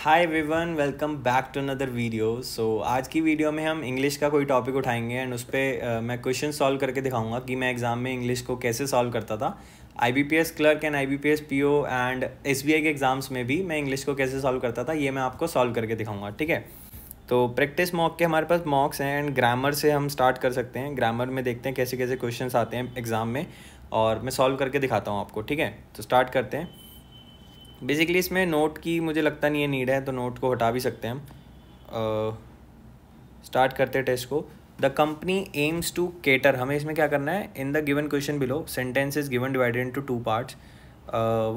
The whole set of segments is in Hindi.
हाय विवन welcome back to another video so आज की वीडियो में हम इंग्लिश का कोई टॉपिक उठाएंगे एंड उस पर मैं क्वेश्चन सॉल्व करके दिखाऊंगा कि मैं एग्ज़ाम में इंग्लिश को कैसे सॉल्व करता था I B P S clerk and I B P S P O and S B I के एग्ज़ाम्स में भी मैं इंग्लिश को कैसे सॉल्व करता था ये मैं आपको सॉल्व करके दिखाऊंगा ठीक है तो प्रैक्टिस मॉक के हमारे पास मॉक्स हैं एंड ग्रामर से हम स्टार्ट कर सकते हैं ग्रामर में देखते हैं कैसे कैसे क्वेश्चन आते हैं एग्ज़ाम में और मैं सॉल्व करके दिखाता हूँ आपको ठीक है तो स्टार्ट करते हैं बेसिकली इसमें नोट की मुझे लगता नहीं है नीड है तो नोट को हटा भी सकते हैं हम स्टार्ट करते हैं टेस्ट को the company aims to cater हमें इसमें क्या करना है in the given question below sentence is given divided into two parts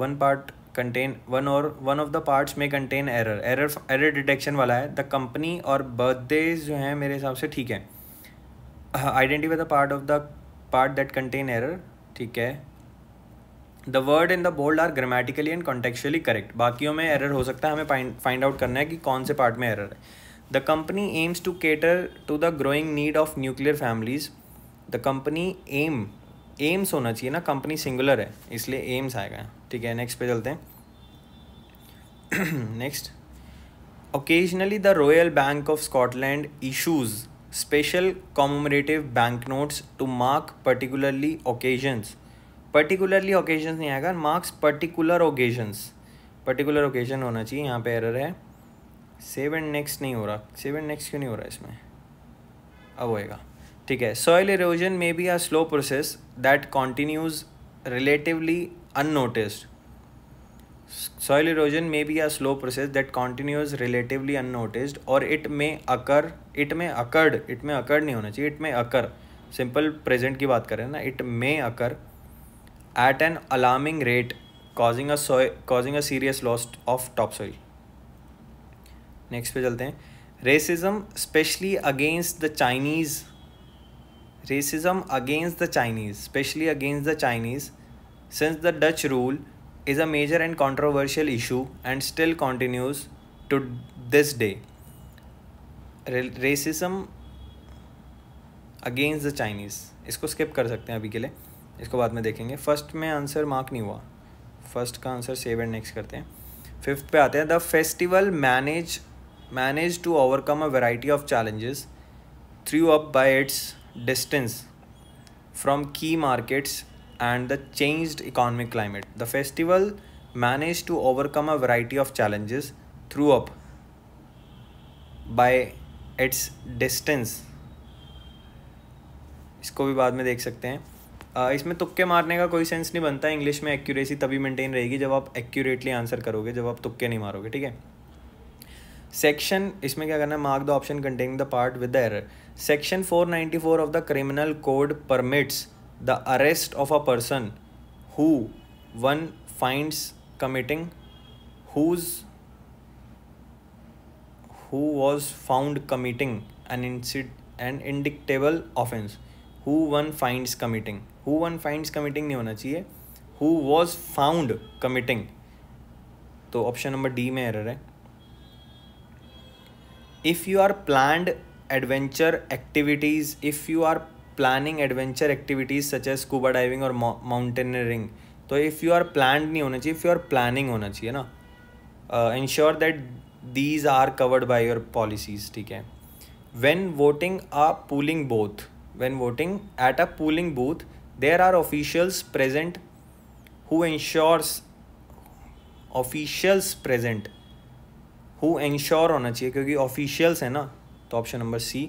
one part contain one और वन ऑफ द पार्ट्स में contain error error error detection वाला है द कंपनी और बर्थडे जो हैं मेरे हिसाब से ठीक है identify the part of the part that contain error ठीक है the word in the bold are grammatically and contextually correct बाकियों में एरर हो सकता है हमें फाइंड आउट करना है कि कौन से पार्ट में एरर है the company aims to cater to the growing need of nuclear families the company aim aims होना चाहिए ना कंपनी सिंगुलर है इसलिए एम्स आएगा ठीक है नेक्स्ट पे चलते हैं next occasionally the royal bank of Scotland issues special commemorative bank notes to mark particularly occasions particularly occasions नहीं आएगा marks particular occasions particular occasion होना चाहिए यहाँ पे एरर है सेव एंड नेक्स्ट नहीं हो रहा सेव एंड नेक्स्ट क्यों नहीं हो रहा इसमें अब होएगा ठीक है soil erosion may be a slow process that continues relatively unnoticed soil erosion may be a slow process that continues relatively unnoticed और it may occur it may occurred it may occurred नहीं होना चाहिए it may occur simple present की बात करें ना it may occur at an alarming rate, causing a soil causing a serious loss of topsoil. Next पे चलते हैं racism specially against the Chinese racism against the chinese especially against the chinese since the dutch rule is a major and controversial issue and still continues to this day racism against the chinese इसको स्किप कर सकते हैं अभी के लिए इसको बाद में देखेंगे फर्स्ट में आंसर मार्क नहीं हुआ फर्स्ट का आंसर सेव एंड नेक्स्ट करते हैं फिफ्थ पे आते हैं the festival manage manage to overcome a variety of challenges through up by its distance from key markets and the change economic climate the festival manage to overcome a variety of challenges through up by its distance इसको भी बाद में देख सकते हैं इसमें तुक्के मारने का कोई सेंस नहीं बनता इंग्लिश में एक्यूरेसी तभी मेंटेन रहेगी जब आप एक्यूरेटली आंसर करोगे जब आप तुक्के नहीं मारोगे ठीक है सेक्शन इसमें क्या करना है mark the option containing the part with the error section 494 of the criminal code permits the arrest of a person who one finds committing whose who was found committing an inside an indictable offence who one finds committing who one find committing नहीं होना चाहिए हु वॉज फाउंड कमिटिंग तो ऑप्शन नंबर डी में एरर है if you are planned adventure activities if you are planning adventure activities such as scuba diving और माउंटेनियरिंग तो इफ़ यू आर प्लान्ड नहीं होना चाहिए इफ़ यू आर प्लानिंग होना चाहिए ना ensure that these are covered by your policies ठीक है when voting a polling booth when voting at a polling booth there are officials present who ensures officials present who ensure होना चाहिए क्योंकि officials है ना तो option number C.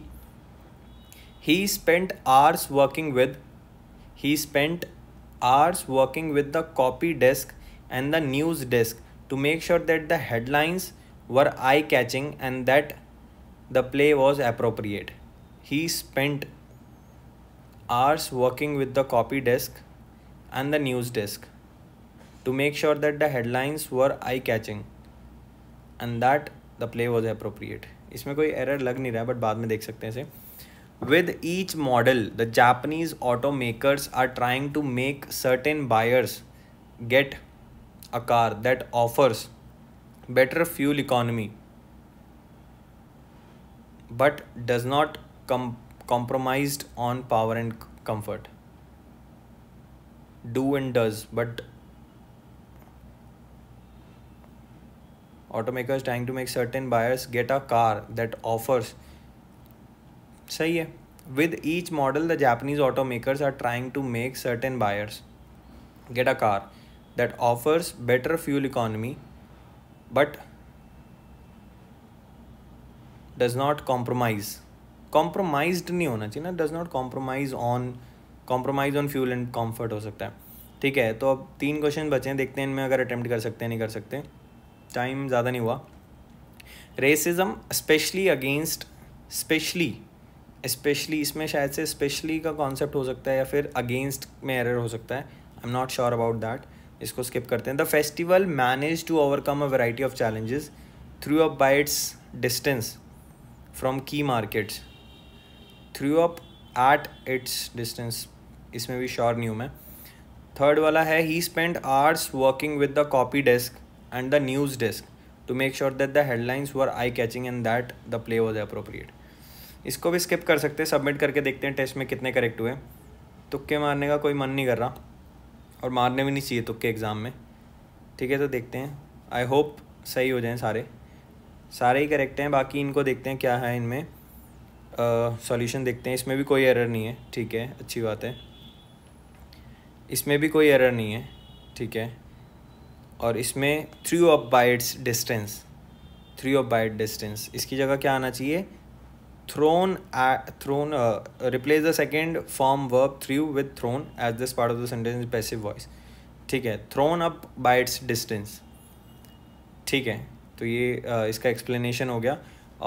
he spent hours working with he spent hours working with the copy desk and the news desk to make sure that the headlines were eye catching and that the play was appropriate he spent hours working with the copy desk and the news desk to make sure that the headlines were eye catching and that the play was appropriate इसमें कोई एरर लग नहीं रहा है बट बाद में देख सकते With each model, the Japanese automakers are trying to make certain buyers get a car that offers better fuel economy but does not come compromised on power and comfort do and does but automakers trying to make certain buyers get a car that offers say with each model the japanese automakers are trying to make certain buyers get a car that offers better fuel economy but does not compromise compromise नहीं होना चाहिए ना does not compromise on compromise on fuel and comfort हो सकता है ठीक है तो अब तीन क्वेश्चन बचे हैं देखते हैं इनमें अगर अटैम्प्ट कर सकते हैं नहीं कर सकते टाइम ज़्यादा नहीं हुआ racism specially against specially specially इसमें शायद से स्पेशली का कॉन्सेप्ट हो सकता है या फिर अगेंस्ट में एरर हो सकता है I am not sure about that इसको स्किप करते हैं the festival manage to overcome a variety of challenges through a bites its distance from key markets through up at its distance इसमें भी श्योर नहीं हूँ मैं थर्ड वाला है ही spend hours working with the copy desk and the news desk to make sure that the headlines were eye catching and that the play was appropriate इसको भी स्किप कर सकते हैं सबमिट करके देखते हैं टेस्ट में कितने करेक्ट हुए तुक्के मारने का कोई मन नहीं कर रहा और मारने भी नहीं चाहिए तुक्के एग्ज़ाम में ठीक है तो देखते हैं आई होप सही हो जाएं सारे सारे ही करेक्ट हैं बाकी इनको देखते हैं क्या है इनमें सॉल्यूशन देखते हैं इसमें भी कोई एरर नहीं है ठीक है अच्छी बात है इसमें भी कोई एरर नहीं है ठीक है और इसमें three of bites distance three of bite distance इसकी जगह क्या आना चाहिए thrown thrown replace the second form verb three with thrown as this part of sentence sentence passive voice ठीक है थ्रोन अप बाइट्स डिस्टेंस ठीक है तो ये uh, इसका एक्सप्लेनेशन हो गया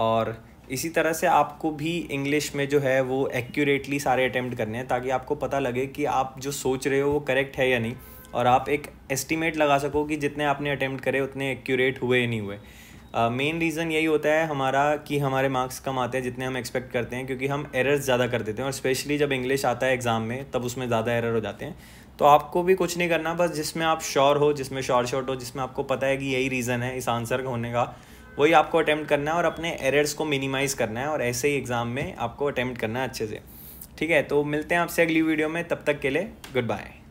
और इसी तरह से आपको भी इंग्लिश में जो है वो एक्यूरेटली सारे अटैम्प्ट करने हैं ताकि आपको पता लगे कि आप जो सोच रहे हो वो करेक्ट है या नहीं और आप एक एस्टिमेट लगा सको कि जितने आपने अटैम्प्ट करे उतने एक्यूरेट हुए या नहीं हुए मेन uh, रीज़न यही होता है हमारा कि हमारे मार्क्स कम आते हैं जितने हम एक्सपेक्ट करते हैं क्योंकि हम एरर्स ज़्यादा कर देते हैं और स्पेशली जब इंग्लिश आता है एग्ज़ाम में तब उसमें ज़्यादा एरर हो जाते हैं तो आपको भी कुछ नहीं करना बस जिसमें आप श्योर हो जिसमें शॉर्ट शॉर्ट हो जिसमें आपको पता है कि यही रीज़न है इस आंसर होने का वही आपको अटैम्प्ट करना है और अपने एरर्स को मिनिमाइज़ करना है और ऐसे ही एग्ज़ाम में आपको अटैम्प्ट करना है अच्छे से ठीक है तो मिलते हैं आपसे अगली वीडियो में तब तक के लिए गुड बाय